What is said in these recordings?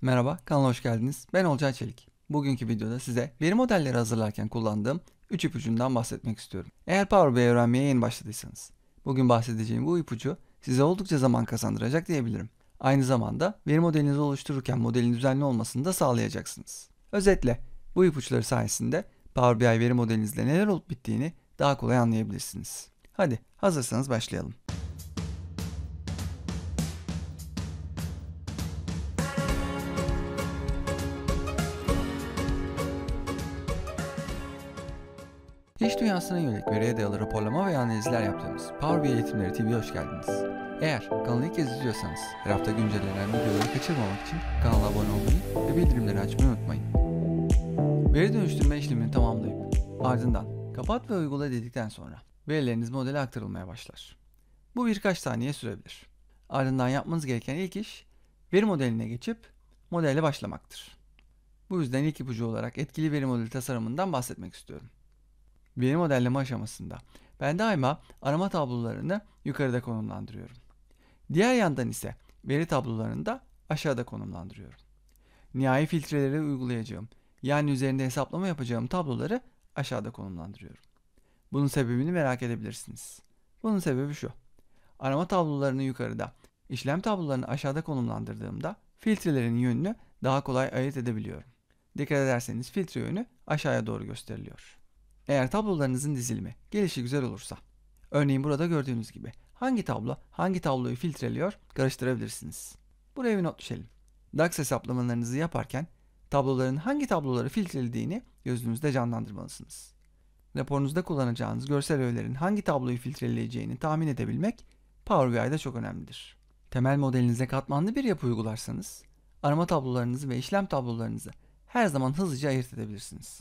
Merhaba, kanala hoş geldiniz. Ben Olcay Çelik. Bugünkü videoda size veri modelleri hazırlarken kullandığım 3 ipucundan bahsetmek istiyorum. Eğer Power BI öğrenmeye yeni başladıysanız, bugün bahsedeceğim bu ipucu size oldukça zaman kazandıracak diyebilirim. Aynı zamanda veri modelinizi oluştururken modelin düzenli olmasını da sağlayacaksınız. Özetle bu ipuçları sayesinde Power BI veri modelinizde neler olup bittiğini daha kolay anlayabilirsiniz. Hadi hazırsanız başlayalım. dünyasına yönelik veriye dayalı raporlama ve analizler yaptığımız Power BI Eğitimleri TV'ye hoş geldiniz. Eğer kanalı ilk kez izliyorsanız her hafta güncellenen videoları kaçırmamak için kanala abone olmayı ve bildirimleri açmayı unutmayın. Veri dönüştürme işlemini tamamlayıp ardından kapat ve uygula dedikten sonra verileriniz modele aktarılmaya başlar. Bu birkaç saniye sürebilir. Ardından yapmanız gereken ilk iş veri modeline geçip modele başlamaktır. Bu yüzden ilk ipucu olarak etkili veri modeli tasarımından bahsetmek istiyorum veri modelleme aşamasında ben daima arama tablolarını yukarıda konumlandırıyorum. Diğer yandan ise veri tablolarını da aşağıda konumlandırıyorum. Nihai filtreleri uygulayacağım yani üzerinde hesaplama yapacağım tabloları aşağıda konumlandırıyorum. Bunun sebebini merak edebilirsiniz. Bunun sebebi şu. Arama tablolarını yukarıda, işlem tablolarını aşağıda konumlandırdığımda filtrelerin yönünü daha kolay ayırt edebiliyorum. Dikkat ederseniz filtre yönü aşağıya doğru gösteriliyor. Eğer tablolarınızın dizilimi gelişi güzel olursa, örneğin burada gördüğünüz gibi hangi tablo hangi tabloyu filtreliyor karıştırabilirsiniz. Buraya bir not düşelim. DAX hesaplamalarınızı yaparken tabloların hangi tabloları filtrelediğini gözünüzde canlandırmalısınız. Raporunuzda kullanacağınız görsel öğelerin hangi tabloyu filtreleyeceğini tahmin edebilmek Power BI'de çok önemlidir. Temel modelinize katmanlı bir yapı uygularsanız, arama tablolarınızı ve işlem tablolarınızı her zaman hızlıca ayırt edebilirsiniz.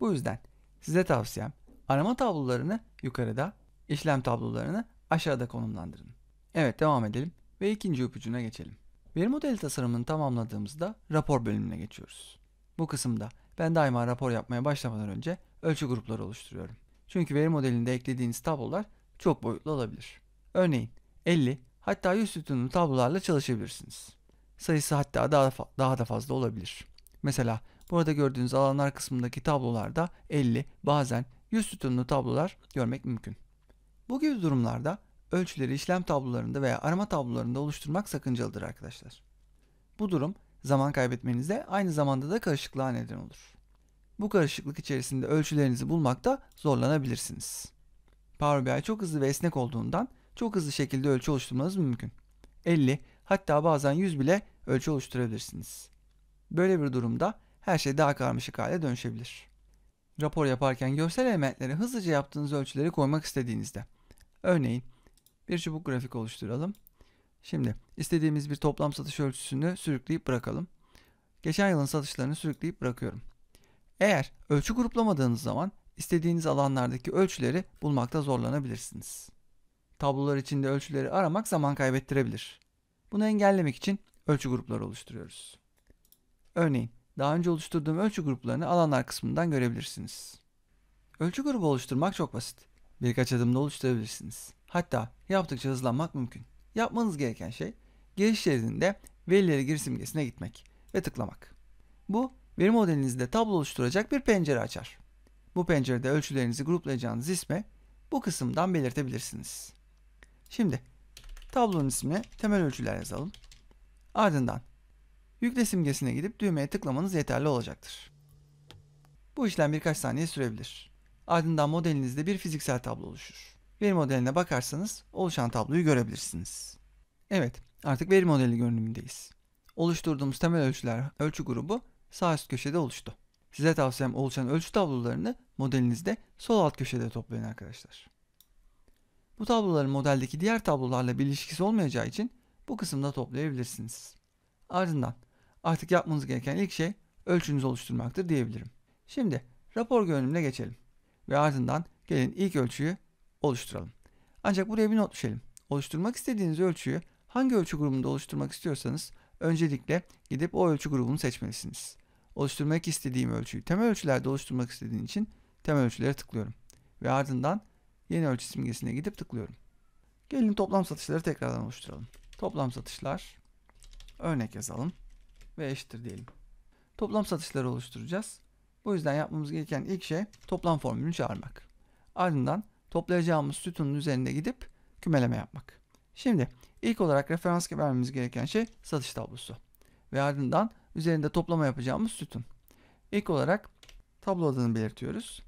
Bu yüzden Size tavsiyem arama tablolarını yukarıda, işlem tablolarını aşağıda konumlandırın. Evet devam edelim ve ikinci ipucuna geçelim. Veri modeli tasarımını tamamladığımızda rapor bölümüne geçiyoruz. Bu kısımda ben daima rapor yapmaya başlamadan önce ölçü grupları oluşturuyorum. Çünkü veri modelinde eklediğiniz tablolar çok boyutlu olabilir. Örneğin 50 hatta 100 sütunlu tablolarla çalışabilirsiniz. Sayısı hatta daha, daha da fazla olabilir. Mesela Burada gördüğünüz alanlar kısmındaki tablolarda 50 bazen 100 sütunlu tablolar görmek mümkün. Bu gibi durumlarda ölçüleri işlem tablolarında veya arama tablolarında oluşturmak sakıncalıdır arkadaşlar. Bu durum zaman kaybetmenize aynı zamanda da karışıklığa neden olur. Bu karışıklık içerisinde ölçülerinizi bulmakta zorlanabilirsiniz. Power BI çok hızlı ve esnek olduğundan çok hızlı şekilde ölçü oluşturmanız mümkün. 50 hatta bazen 100 bile ölçü oluşturabilirsiniz. Böyle bir durumda her şey daha karmaşık hale dönüşebilir. Rapor yaparken görsel elementlere hızlıca yaptığınız ölçüleri koymak istediğinizde. Örneğin bir çubuk grafik oluşturalım. Şimdi istediğimiz bir toplam satış ölçüsünü sürükleyip bırakalım. Geçen yılın satışlarını sürükleyip bırakıyorum. Eğer ölçü gruplamadığınız zaman istediğiniz alanlardaki ölçüleri bulmakta zorlanabilirsiniz. Tablolar içinde ölçüleri aramak zaman kaybettirebilir. Bunu engellemek için ölçü grupları oluşturuyoruz. Örneğin daha önce oluşturduğum ölçü gruplarını alanlar kısmından görebilirsiniz. Ölçü grubu oluşturmak çok basit. Birkaç adımda oluşturabilirsiniz. Hatta yaptıkça hızlanmak mümkün. Yapmanız gereken şey giriş şeridinde verileri giriş simgesine gitmek ve tıklamak. Bu veri modelinizde tablo oluşturacak bir pencere açar. Bu pencerede ölçülerinizi gruplayacağınız isme bu kısımdan belirtebilirsiniz. Şimdi tablonun ismine temel ölçüler yazalım. Ardından Yükle simgesine gidip düğmeye tıklamanız yeterli olacaktır. Bu işlem birkaç saniye sürebilir. Ardından modelinizde bir fiziksel tablo oluşur. Veri modeline bakarsanız oluşan tabloyu görebilirsiniz. Evet, artık veri modeli görünümündeyiz. Oluşturduğumuz temel ölçüler ölçü grubu sağ üst köşede oluştu. Size tavsiyem oluşan ölçü tablolarını modelinizde sol alt köşede toplayın arkadaşlar. Bu tabloların modeldeki diğer tablolarla bir ilişkisi olmayacağı için bu kısımda toplayabilirsiniz. Ardından Artık yapmanız gereken ilk şey ölçünüzü oluşturmaktır diyebilirim. Şimdi rapor görünümüne geçelim ve ardından gelin ilk ölçüyü oluşturalım. Ancak buraya bir not düşelim. Oluşturmak istediğiniz ölçüyü hangi ölçü grubunda oluşturmak istiyorsanız öncelikle gidip o ölçü grubunu seçmelisiniz. Oluşturmak istediğim ölçüyü temel ölçülerde oluşturmak istediğim için temel ölçülere tıklıyorum. Ve ardından yeni ölçü simgesine gidip tıklıyorum. Gelin toplam satışları tekrardan oluşturalım. Toplam satışlar örnek yazalım ve eşittir diyelim. Toplam satışları oluşturacağız. Bu yüzden yapmamız gereken ilk şey toplam formülünü çağırmak. Ardından toplayacağımız sütunun üzerinde gidip kümeleme yapmak. Şimdi ilk olarak referans vermemiz gereken şey satış tablosu. Ve ardından üzerinde toplama yapacağımız sütun. İlk olarak tablo adını belirtiyoruz.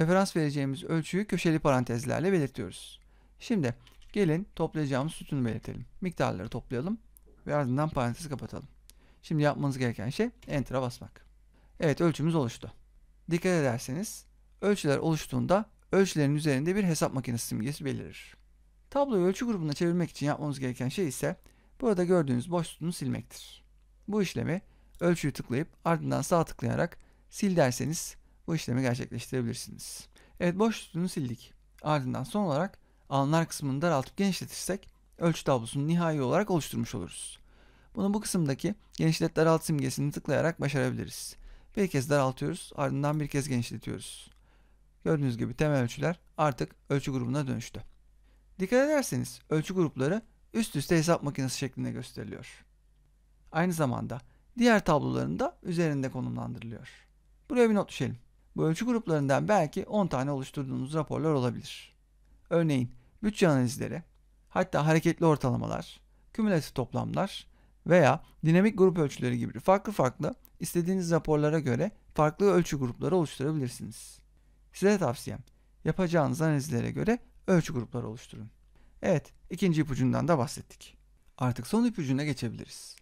Referans vereceğimiz ölçüyü köşeli parantezlerle belirtiyoruz. Şimdi gelin toplayacağımız sütunu belirtelim. Miktarları toplayalım ve ardından parantezi kapatalım. Şimdi yapmanız gereken şey Enter'a basmak. Evet ölçümüz oluştu. Dikkat ederseniz ölçüler oluştuğunda ölçülerin üzerinde bir hesap makinesi simgesi belirir. Tabloyu ölçü grubuna çevirmek için yapmamız gereken şey ise burada gördüğünüz boşluğunu silmektir. Bu işlemi ölçüyü tıklayıp ardından sağ tıklayarak sil derseniz bu işlemi gerçekleştirebilirsiniz. Evet boşluğunu sildik. Ardından son olarak alanlar kısmını daraltıp genişletirsek ölçü tablosunu nihai olarak oluşturmuş oluruz. Bunu bu kısımdaki genişlet daralt simgesini tıklayarak başarabiliriz. Bir kez daraltıyoruz ardından bir kez genişletiyoruz. Gördüğünüz gibi temel ölçüler artık ölçü grubuna dönüştü. Dikkat ederseniz ölçü grupları üst üste hesap makinesi şeklinde gösteriliyor. Aynı zamanda diğer tablolarında üzerinde konumlandırılıyor. Buraya bir not düşelim. Bu ölçü gruplarından belki 10 tane oluşturduğumuz raporlar olabilir. Örneğin bütçe analizleri, hatta hareketli ortalamalar, kümülatif toplamlar veya dinamik grup ölçüleri gibi farklı farklı istediğiniz raporlara göre farklı ölçü grupları oluşturabilirsiniz. Size tavsiyem yapacağınız analizlere göre ölçü grupları oluşturun. Evet, ikinci ipucundan da bahsettik. Artık son ipucuna geçebiliriz.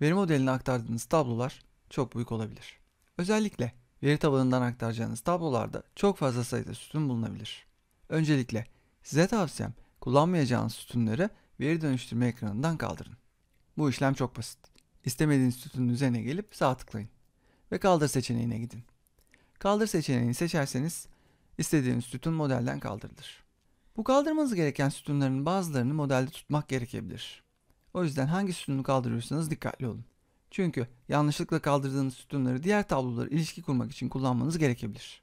Veri modeline aktardığınız tablolar çok büyük olabilir. Özellikle veri tabanından aktaracağınız tablolarda çok fazla sayıda sütun bulunabilir. Öncelikle size tavsiyem kullanmayacağınız sütunları veri dönüştürme ekranından kaldırın. Bu işlem çok basit. İstemediğiniz sütunun üzerine gelip sağ tıklayın ve kaldır seçeneğine gidin. Kaldır seçeneğini seçerseniz istediğiniz sütun modelden kaldırılır. Bu kaldırmanız gereken sütunların bazılarını modelde tutmak gerekebilir. O yüzden hangi sütunu kaldırıyorsanız dikkatli olun. Çünkü yanlışlıkla kaldırdığınız sütunları diğer tablolara ilişki kurmak için kullanmanız gerekebilir.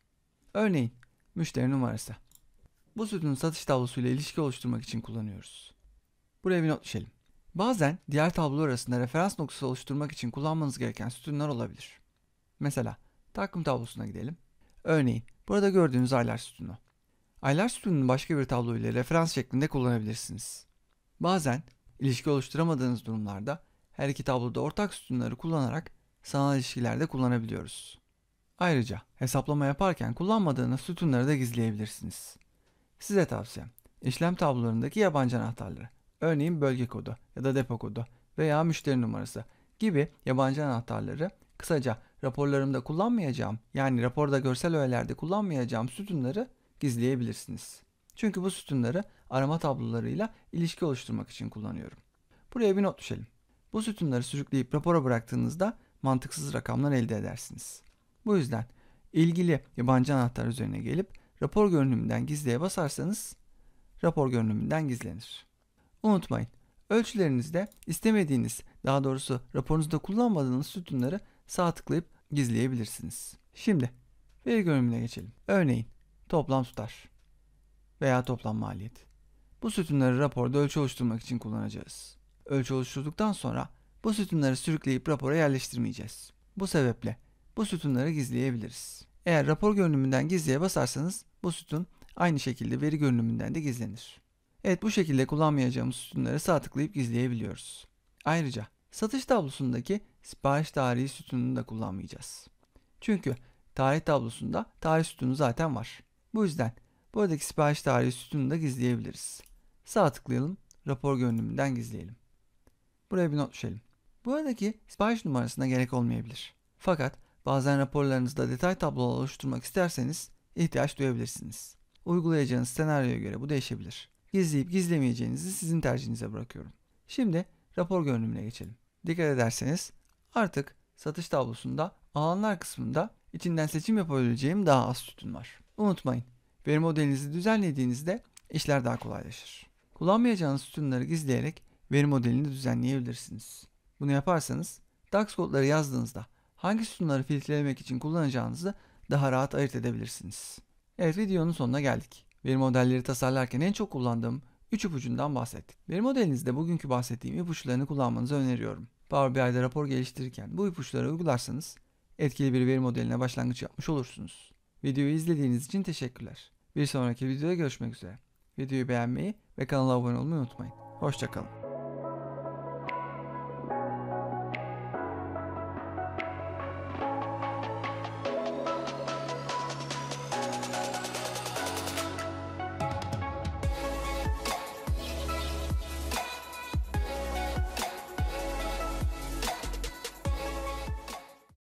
Örneğin müşteri numarası. Bu sütunu satış tablosuyla ilişki oluşturmak için kullanıyoruz. Buraya bir not düşelim. Bazen diğer tablolar arasında referans noktası oluşturmak için kullanmanız gereken sütunlar olabilir. Mesela takvim tablosuna gidelim. Örneğin burada gördüğünüz aylar sütunu. Aylar sütununu başka bir tablo ile referans şeklinde kullanabilirsiniz. Bazen ilişki oluşturamadığınız durumlarda her iki tabloda ortak sütunları kullanarak sanal ilişkilerde kullanabiliyoruz. Ayrıca hesaplama yaparken kullanmadığınız sütunları da gizleyebilirsiniz. Size tavsiyem işlem tablolarındaki yabancı anahtarları Örneğin bölge kodu ya da depo kodu veya müşteri numarası gibi yabancı anahtarları kısaca raporlarımda kullanmayacağım yani raporda görsel öğelerde kullanmayacağım sütunları gizleyebilirsiniz. Çünkü bu sütunları arama tablolarıyla ilişki oluşturmak için kullanıyorum. Buraya bir not düşelim. Bu sütunları sürükleyip rapora bıraktığınızda mantıksız rakamlar elde edersiniz. Bu yüzden ilgili yabancı anahtar üzerine gelip rapor görünümünden gizliye basarsanız rapor görünümünden gizlenir unutmayın. Ölçülerinizde istemediğiniz, daha doğrusu raporunuzda kullanmadığınız sütunları sağ tıklayıp gizleyebilirsiniz. Şimdi veri görünümüne geçelim. Örneğin toplam tutar veya toplam maliyet. Bu sütunları raporda ölçü oluşturmak için kullanacağız. Ölçü oluşturduktan sonra bu sütunları sürükleyip rapora yerleştirmeyeceğiz. Bu sebeple bu sütunları gizleyebiliriz. Eğer rapor görünümünden gizliye basarsanız bu sütun aynı şekilde veri görünümünden de gizlenir. Evet bu şekilde kullanmayacağımız sütunları sağ tıklayıp gizleyebiliyoruz. Ayrıca satış tablosundaki sipariş tarihi sütununu da kullanmayacağız. Çünkü tarih tablosunda tarih sütunu zaten var. Bu yüzden buradaki sipariş tarihi sütununu da gizleyebiliriz. Sağ tıklayalım, rapor görünümünden gizleyelim. Buraya bir not düşelim. Buradaki sipariş numarasına gerek olmayabilir. Fakat bazen raporlarınızda detay tablolar oluşturmak isterseniz ihtiyaç duyabilirsiniz. Uygulayacağınız senaryoya göre bu değişebilir. Gizleyip gizlemeyeceğinizi sizin tercihinize bırakıyorum. Şimdi rapor görünümüne geçelim. Dikkat ederseniz artık satış tablosunda alanlar kısmında içinden seçim yapabileceğim daha az sütun var. Unutmayın, veri modelinizi düzenlediğinizde işler daha kolaylaşır. Kullanmayacağınız sütunları gizleyerek veri modelini düzenleyebilirsiniz. Bunu yaparsanız DAX kodları yazdığınızda hangi sütunları filtrelemek için kullanacağınızı daha rahat ayırt edebilirsiniz. Evet videonun sonuna geldik. Veri modelleri tasarlarken en çok kullandığım 3 ipucundan bahsettik. Veri modelinizde bugünkü bahsettiğim ipuçlarını kullanmanızı öneriyorum. Power BI'de rapor geliştirirken bu ipuçları uygularsanız etkili bir veri modeline başlangıç yapmış olursunuz. Videoyu izlediğiniz için teşekkürler. Bir sonraki videoda görüşmek üzere. Videoyu beğenmeyi ve kanala abone olmayı unutmayın. Hoşçakalın.